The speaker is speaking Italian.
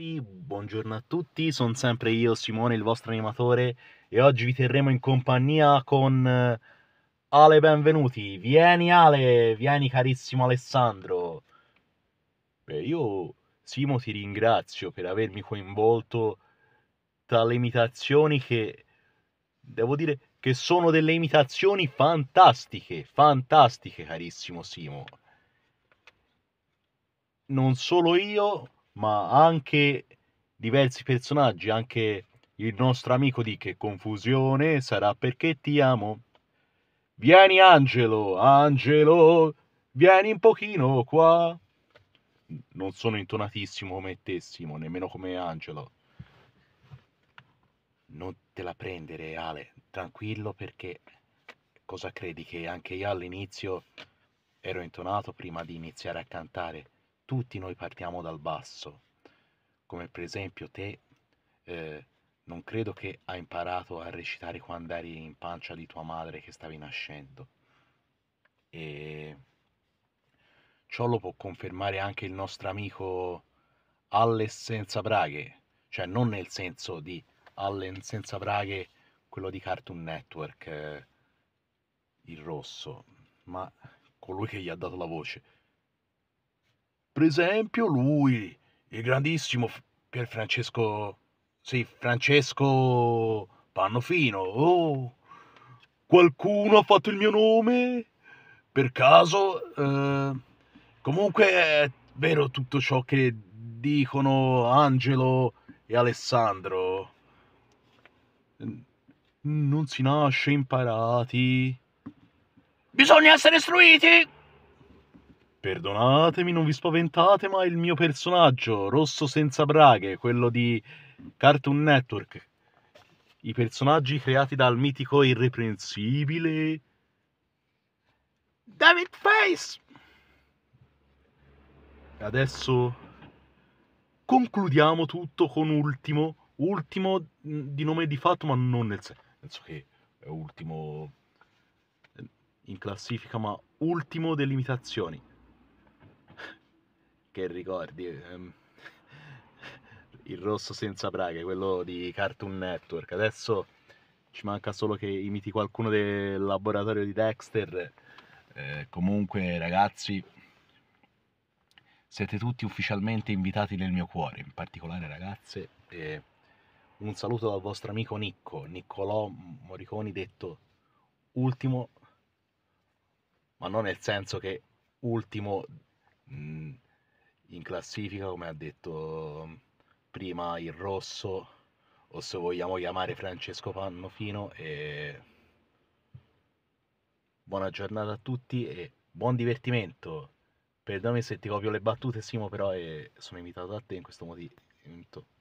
buongiorno a tutti, sono sempre io Simone, il vostro animatore e oggi vi terremo in compagnia con eh, Ale Benvenuti. Vieni Ale, vieni carissimo Alessandro. Beh, io Simo ti ringrazio per avermi coinvolto tra le imitazioni che devo dire che sono delle imitazioni fantastiche, fantastiche carissimo Simo. Non solo io, ma anche diversi personaggi, anche il nostro amico di che confusione sarà perché ti amo. Vieni Angelo, Angelo, vieni un pochino qua. Non sono intonatissimo come te, Simo, nemmeno come Angelo. Non te la prendere, Ale, tranquillo perché cosa credi che anche io all'inizio ero intonato prima di iniziare a cantare? tutti noi partiamo dal basso, come per esempio te eh, non credo che hai imparato a recitare quando eri in pancia di tua madre che stavi nascendo. E ciò lo può confermare anche il nostro amico Allen senza braghe, cioè non nel senso di Allen senza braghe, quello di Cartoon Network, eh, il rosso, ma colui che gli ha dato la voce. Per esempio lui, il grandissimo Pier Francesco, sì, Francesco Pannofino. Oh, qualcuno ha fatto il mio nome? Per caso? Eh, comunque è vero tutto ciò che dicono Angelo e Alessandro. Non si nasce imparati. Bisogna essere istruiti! Perdonatemi, non vi spaventate, ma il mio personaggio, rosso senza braghe, quello di Cartoon Network. I personaggi creati dal mitico irreprensibile David Face. Adesso concludiamo tutto con ultimo, ultimo mm, di nome di fatto, ma non nel senso che è ultimo eh, in classifica, ma ultimo delle imitazioni che ricordi. Ehm, il rosso senza braghe, quello di Cartoon Network. Adesso ci manca solo che imiti qualcuno del laboratorio di Dexter. Eh, comunque, ragazzi, siete tutti ufficialmente invitati nel mio cuore, in particolare ragazze. E un saluto dal vostro amico Nicco, Niccolò Moriconi, detto ultimo, ma non nel senso che ultimo mh, mm, in classifica, come ha detto mm, prima il Rosso, o se vogliamo chiamare Francesco Pannofino. E... Buona giornata a tutti e buon divertimento. Perdonami se ti copio le battute, Simo, però è... Eh, sono invitato da te in questo momento.